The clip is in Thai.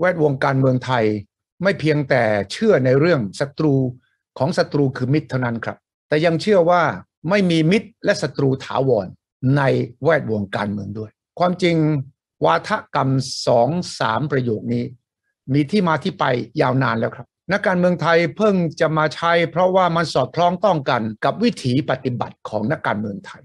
แวดวงการเมืองไทยไม่เพียงแต่เชื่อในเรื่องศัตรูของศัตรูคือมิตรเท่านั้นครับ แต่ยังเชื่อว่าไม่มีมิตรและศัตรูถาวรในแวดวงการเมืองด้วย ความจริงวาทกรรมสองสามประโยคนี้ มีที่มาที่ไปยาวนานแล้วครับ นักการเมืองไทยเพิ่งจะมาใช้ เพราะว่ามันสอดคล้องต้องกันกับวิถีปฏิบัติของนักการเมืองไทย